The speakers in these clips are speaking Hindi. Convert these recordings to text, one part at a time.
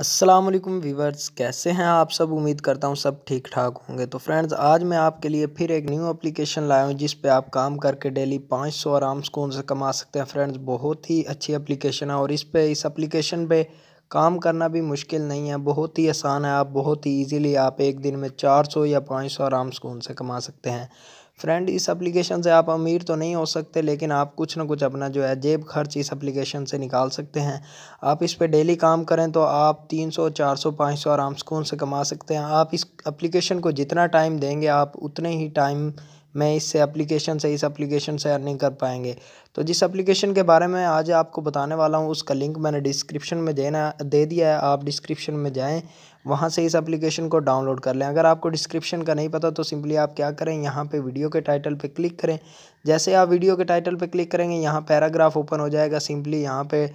अस्सलाम वालेकुम वीवर्स कैसे हैं आप सब उम्मीद करता हूं सब ठीक ठाक होंगे तो फ्रेंड्स आज मैं आपके लिए फिर एक न्यू एप्लीकेशन लाया हूं जिस पे आप काम करके डेली 500 सौ आराम सुकून से कमा सकते हैं फ्रेंड्स बहुत ही अच्छी एप्लीकेशन है और इस पे इस एप्लीकेशन पे काम करना भी मुश्किल नहीं है बहुत ही आसान है आप बहुत ही ईजीली आप एक दिन में सौ या पाँच आराम सुकून से कमा सकते हैं फ्रेंड इस एप्लीकेशन से आप अमीर तो नहीं हो सकते लेकिन आप कुछ ना कुछ अपना जो है जेब खर्च इस एप्लीकेशन से निकाल सकते हैं आप इस पर डेली काम करें तो आप 300 400 500 आराम सुकून से कमा सकते हैं आप इस एप्लीकेशन को जितना टाइम देंगे आप उतने ही टाइम में इससे एप्लीकेशन से इस एप्लीकेशन से अर्निंग कर पाएंगे तो जिस एप्लीकेशन के बारे में आज आपको बताने वाला हूँ उसका लिंक मैंने डिस्क्रिप्शन में देना दे दिया है आप डिस्क्रिप्शन में जाएं वहाँ से इस एप्लीकेशन को डाउनलोड कर लें अगर आपको डिस्क्रिप्शन का नहीं पता तो सिंपली आप क्या करें यहाँ पे वीडियो के टाइटल पे क्लिक करें जैसे आप वीडियो के टाइटल पे क्लिक करेंगे यहाँ पैराग्राफ ओपन हो जाएगा सिंपली यहाँ पे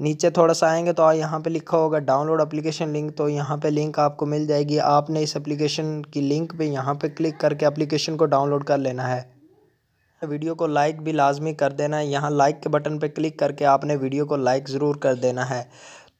नीचे थोड़ा सा आएंगे तो यहाँ पे लिखा होगा डाउनलोड एप्लीकेशन लिंक तो यहाँ पे लिंक आपको मिल जाएगी आपने इस एप्लीकेशन की लिंक पे यहाँ पे क्लिक करके एप्लीकेशन को डाउनलोड कर लेना है वीडियो को लाइक भी लाजमी कर देना है यहाँ लाइक के बटन पे क्लिक करके आपने वीडियो को लाइक ज़रूर कर देना है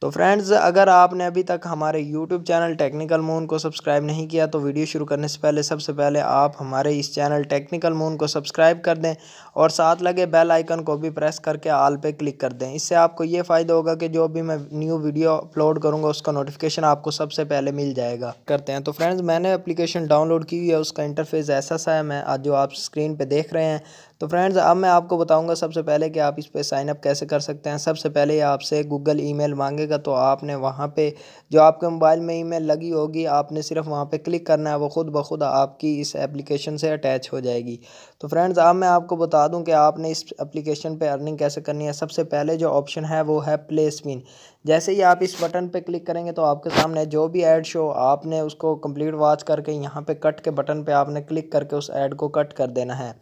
तो फ्रेंड्स अगर आपने अभी तक हमारे यूट्यूब चैनल टेक्निकल मून को सब्सक्राइब नहीं किया तो वीडियो शुरू करने से पहले सबसे पहले आप हमारे इस चैनल टेक्निकल मून को सब्सक्राइब कर दें और साथ लगे बेल आइकन को भी प्रेस करके आल पे क्लिक कर दें इससे आपको ये फ़ायदा होगा कि जो भी मैं न्यू वीडियो अपलोड करूँगा उसका नोटिफिकेशन आपको सबसे पहले मिल जाएगा करते हैं तो फ्रेंड्स मैंने अप्लीकेशन डाउनलोड की हुई है उसका इंटरफेस ऐसा सा है मैं आज जो आप स्क्रीन पर देख रहे हैं तो फ्रेंड्स अब मैं आपको बताऊंगा सबसे पहले कि आप इस पर साइन अप कैसे कर सकते हैं सबसे पहले आपसे गूगल ईमेल मांगेगा तो आपने वहाँ पे जो आपके मोबाइल में ईमेल लगी होगी आपने सिर्फ वहाँ पे क्लिक करना है वो खुद ब खुद आपकी इस एप्लीकेशन से अटैच हो जाएगी तो फ्रेंड्स अब मैं आपको बता दूँ कि आपने इस एप्लीकेशन पर अर्निंग कैसे करनी है सबसे पहले जो ऑप्शन है वो है प्लेसमिन जैसे ही आप इस बटन पर क्लिक करेंगे तो आपके सामने जो भी एड शो आपने उसको कम्प्लीट वॉच करके यहाँ पर कट के बटन पर आपने क्लिक करके उस ऐड को कट कर देना है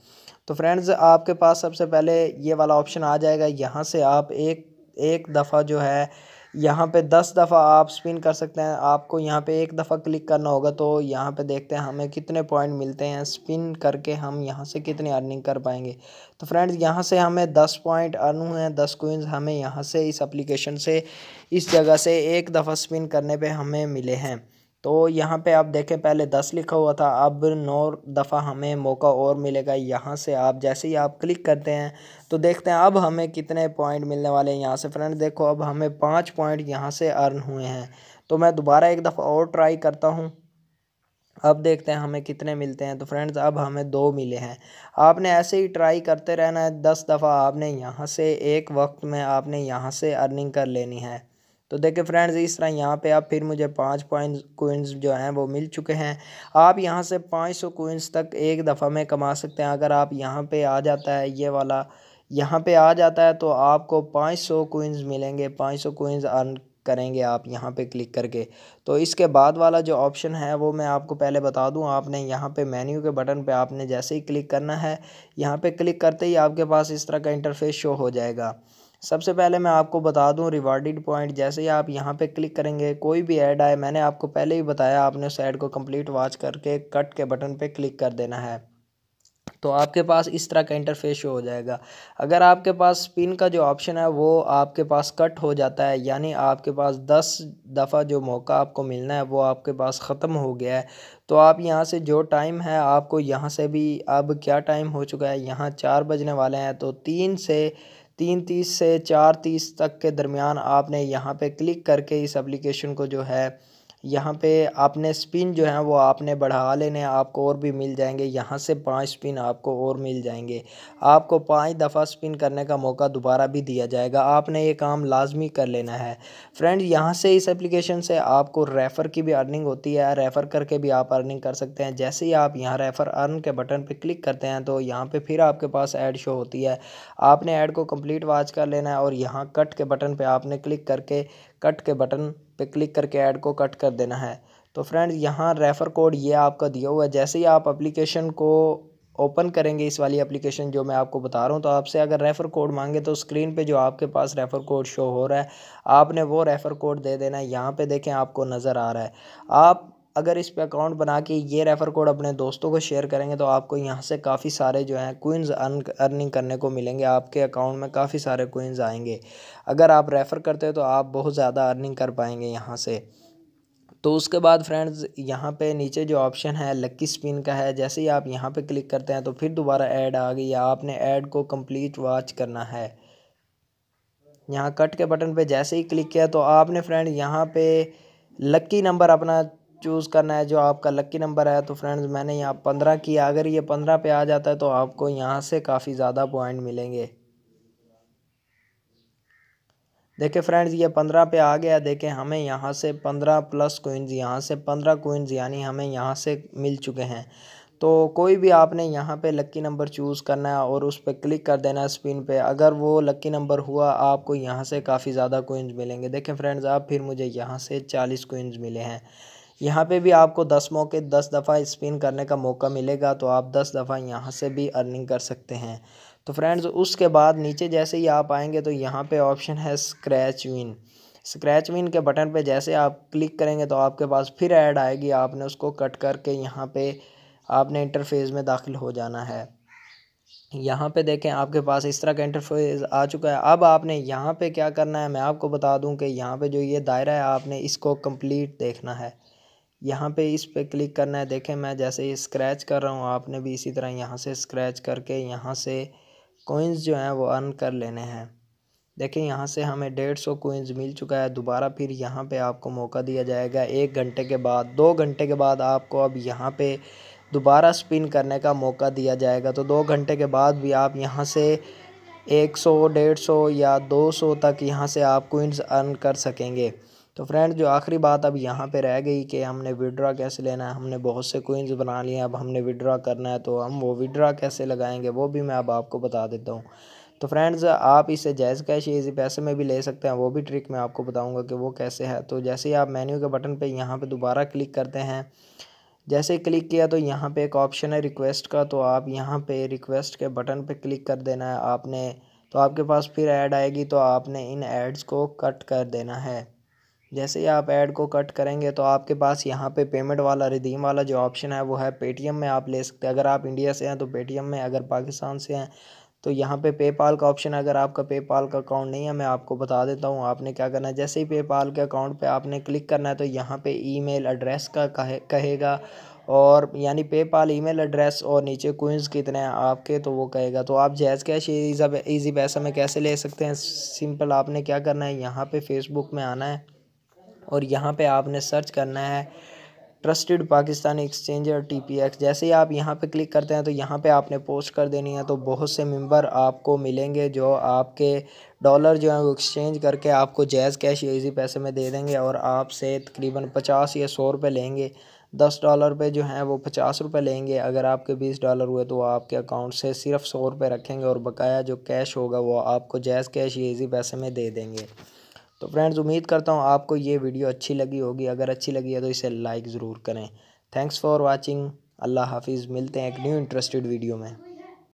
तो फ्रेंड्स आपके पास सबसे पहले ये वाला ऑप्शन आ जाएगा यहाँ से आप एक एक दफ़ा जो है यहाँ पे दस दफ़ा आप स्पिन कर सकते हैं आपको यहाँ पे एक दफ़ा क्लिक करना होगा तो यहाँ पे देखते हैं हमें कितने पॉइंट मिलते हैं स्पिन करके हम यहाँ से कितनी अर्निंग कर पाएंगे तो फ्रेंड्स यहाँ से हमें दस पॉइंट अर्न हुए हैं दस क्विंस हमें यहाँ से इस एप्लीकेशन से इस जगह से एक दफ़ा स्पिन करने पे हमें मिले हैं तो यहाँ पे आप देखें पहले दस लिखा हुआ था अब नौ दफ़ा हमें मौका और मिलेगा यहाँ से आप जैसे ही आप क्लिक करते हैं तो देखते हैं अब हमें कितने पॉइंट मिलने वाले हैं यहाँ से फ्रेंड देखो अब हमें पाँच पॉइंट यहाँ से अर्न हुए हैं तो मैं दोबारा एक दफ़ा और ट्राई करता हूँ अब देखते हैं हमें कितने मिलते हैं तो फ्रेंड्स अब हमें दो मिले हैं आपने ऐसे ही ट्राई करते रहना है दस दफ़ा आपने यहाँ से एक वक्त में आपने यहाँ से अर्निंग कर लेनी है तो देखे फ्रेंड्स इस तरह यहाँ पे आप फिर मुझे पाँच पॉइंट कोइंस जो हैं वो मिल चुके हैं आप यहाँ से पाँच सौ कोइंस तक एक दफ़ा में कमा सकते हैं अगर आप यहाँ पे आ जाता है ये वाला यहाँ पे आ जाता है तो आपको पाँच सौ कोइंस मिलेंगे पाँच सौ कोइंस अर्न करेंगे आप यहाँ पे क्लिक करके तो इसके बाद वाला जो ऑप्शन है वो मैं आपको पहले बता दूँ आपने यहाँ पे मेन्यू के बटन पे आपने जैसे ही क्लिक करना है यहाँ पे क्लिक करते ही आपके पास इस तरह का इंटरफेस शो हो जाएगा सबसे पहले मैं आपको बता दूं रिवार्डेड पॉइंट जैसे ही आप यहाँ पे क्लिक करेंगे कोई भी ऐड आए मैंने आपको पहले ही बताया आपने उस ऐड को कंप्लीट वॉच करके कट के बटन पे क्लिक कर देना है तो आपके पास इस तरह का इंटरफेस हो जाएगा अगर आपके पास स्पिन का जो ऑप्शन है वो आपके पास कट हो जाता है यानी आपके पास दस दफ़ा जो मौका आपको मिलना है वो आपके पास ख़त्म हो गया है तो आप यहाँ से जो टाइम है आपको यहाँ से भी अब क्या टाइम हो चुका है यहाँ चार बजने वाले हैं तो तीन से तीन तीस से चार तीस तक के दरमियान आपने यहाँ पे क्लिक करके इस एप्लीकेशन को जो है यहाँ पे आपने स्पिन जो है वो आपने बढ़ा लेने आपको और भी मिल जाएंगे यहाँ से पांच स्पिन आपको और मिल जाएंगे आपको पांच दफ़ा स्पिन करने का मौका दोबारा भी दिया जाएगा आपने ये काम लाजमी कर लेना है फ्रेंड यहाँ से इस एप्लीकेशन से आपको रेफ़र की भी अर्निंग होती है रेफ़र करके भी आप अर्निंग कर सकते हैं जैसे ही आप यहाँ रेफ़र अर्न के बटन पर क्लिक करते हैं तो यहाँ पर फिर आपके पास ऐड शो होती है आपने ऐड को कम्प्लीट वॉच कर लेना है और यहाँ कट के बटन पर आपने क्लिक करके कट के बटन पे क्लिक करके ऐड को कट कर देना है तो फ्रेंड्स यहाँ रेफ़र कोड ये आपका दिया हुआ है जैसे ही आप एप्लीकेशन को ओपन करेंगे इस वाली एप्लीकेशन जो मैं आपको बता रहा हूँ तो आपसे अगर रेफ़र कोड मांगे तो स्क्रीन पे जो आपके पास रेफ़र कोड शो हो रहा है आपने वो रेफ़र कोड दे देना है यहाँ पे देखें आपको नज़र आ रहा है आप अगर इस पे अकाउंट बना के ये रेफ़र कोड अपने दोस्तों को शेयर करेंगे तो आपको यहाँ से काफ़ी सारे जो हैं कोइंस अर्न अर्निंग करने को मिलेंगे आपके अकाउंट में काफ़ी सारे कोइंस आएंगे अगर आप रेफ़र करते हो तो आप बहुत ज़्यादा अर्निंग कर पाएंगे यहाँ से तो उसके बाद फ्रेंड्स यहाँ पे नीचे जो ऑप्शन है लक्की स्पिन का है जैसे ही आप यहाँ पर क्लिक करते हैं तो फिर दोबारा ऐड आ गई आपने ऐड को कम्प्लीट वॉच करना है यहाँ कट के बटन पर जैसे ही क्लिक किया तो आपने फ्रेंड यहाँ पर लक्की नंबर अपना चूज़ करना है जो आपका लक्की नंबर है तो फ्रेंड्स मैंने यहाँ पंद्रह किया अगर ये पंद्रह पे आ जाता है तो आपको यहाँ से काफ़ी ज़्यादा पॉइंट मिलेंगे देखें फ्रेंड्स ये पंद्रह पे आ गया देखें हमें यहाँ से पंद्रह प्लस कोइंस यहाँ से पंद्रह कोइंस यानी हमें यहाँ से मिल चुके हैं तो कोई भी आपने यहाँ पे लक्की नंबर चूज़ करना है और उस पर क्लिक कर देना है स्क्रीन पे अगर वो लक्की नंबर हुआ आपको यहाँ से काफ़ी ज़्यादा कोइंस मिलेंगे देखें फ्रेंड्स आप फिर मुझे यहाँ से चालीस कोइंस मिले हैं यहाँ पे भी आपको दस मौके दस दफ़ा स्पिन करने का मौका मिलेगा तो आप दस दफ़ा यहाँ से भी अर्निंग कर सकते हैं तो फ्रेंड्स उसके बाद नीचे जैसे ही आप आएंगे तो यहाँ पे ऑप्शन है स्क्रैच विन स्क्रैच विन के बटन पे जैसे आप क्लिक करेंगे तो आपके पास फिर ऐड आएगी आपने उसको कट करके यहाँ पे आपने इंटरफेस में दाखिल हो जाना है यहाँ पे देखें आपके पास इस तरह का इंटरफेस आ चुका है अब आपने यहाँ पे क्या करना है मैं आपको बता दूँ कि यहाँ पे जो ये दायरा है आपने इसको कंप्लीट देखना है यहाँ पे इस पे क्लिक करना है देखें मैं जैसे ही स्क्रैच कर रहा हूँ आपने भी इसी तरह यहाँ से स्क्रैच करके यहाँ से कोइंस जो हैं वो अर्न कर लेने हैं देखें यहाँ से हमें डेढ़ सौ कोइंस मिल चुका है दोबारा फिर यहाँ पे आपको मौका दिया जाएगा एक घंटे के बाद दो घंटे के बाद आपको अब यहाँ पर दोबारा स्पिन करने का मौका दिया जाएगा तो दो घंटे के बाद भी आप यहाँ से एक सौ डेढ़ सौ या दो सौ तक यहाँ से आप कोइंस अर्न कर सकेंगे तो फ्रेंड जो आखिरी बात अब यहाँ पे रह गई कि हमने विड्रा कैसे लेना है हमने बहुत से कोइंस बना लिए अब हमने विड्रा करना है तो हम वो विड्रा कैसे लगाएंगे वो भी मैं अब आपको बता देता हूँ तो फ्रेंड्स आप इसे जैज़ कैश इसी पैसे में भी ले सकते हैं वो भी ट्रिक मैं आपको बताऊँगा कि वो कैसे है तो जैसे ही आप मेन्यू के बटन पर यहाँ पर दोबारा क्लिक करते हैं जैसे क्लिक किया तो यहाँ पर एक ऑप्शन है रिक्वेस्ट का तो आप यहाँ पर रिक्वेस्ट के बटन पर क्लिक कर देना है आपने तो आपके पास फिर ऐड आएगी तो आपने इन एड्स को कट कर देना है जैसे ही आप ऐड को कट करेंगे तो आपके पास यहाँ पे पेमेंट वाला रिदीम वाला जो ऑप्शन है वो है पेटीएम में आप ले सकते हैं अगर आप इंडिया से हैं तो पेटीएम में अगर पाकिस्तान से हैं तो यहाँ पे पेपाल का ऑप्शन अगर आपका पेपाल का अकाउंट नहीं है मैं आपको बता देता हूँ आपने क्या करना है जैसे ही पेपाल के अकाउंट पर आपने क्लिक करना है तो यहाँ पर ई एड्रेस का कहे कहेगा और यानी पेपाल ईमेल एड्रेस और नीचे कोइंस कितने हैं आपके तो वो कहेगा तो आप जैज़ कैश ईजी पैसा में कैसे ले सकते हैं सिंपल आपने क्या करना है यहाँ पर फेसबुक में आना है और यहाँ पे आपने सर्च करना है ट्रस्टेड पाकिस्तान एक्सचेंज और टी पी एक्स जैसे ही आप यहाँ पे क्लिक करते हैं तो यहाँ पे आपने पोस्ट कर देनी है तो बहुत से मेंबर आपको मिलेंगे जो आपके डॉलर जो है वो एक्सचेंज करके आपको जैज़ कैश या इजी पैसे में दे देंगे और आपसे तकरीबन पचास या सौ रुपये लेंगे दस डॉलर पे जो है वो पचास रुपये लेंगे अगर आपके बीस डॉलर हुए तो आपके अकाउंट से सिर्फ सौ रुपये रखेंगे और बकाया जो कैश होगा वो आपको जैज़ कैश या इजी पैसे में दे देंगे तो फ्रेंड्स उम्मीद करता हूँ आपको ये वीडियो अच्छी लगी होगी अगर अच्छी लगी है तो इसे लाइक ज़रूर करें थैंक्स फॉर वॉचिंग अल्लाह हाफिज़ मिलते हैं एक न्यू इंटरेस्टेड वीडियो में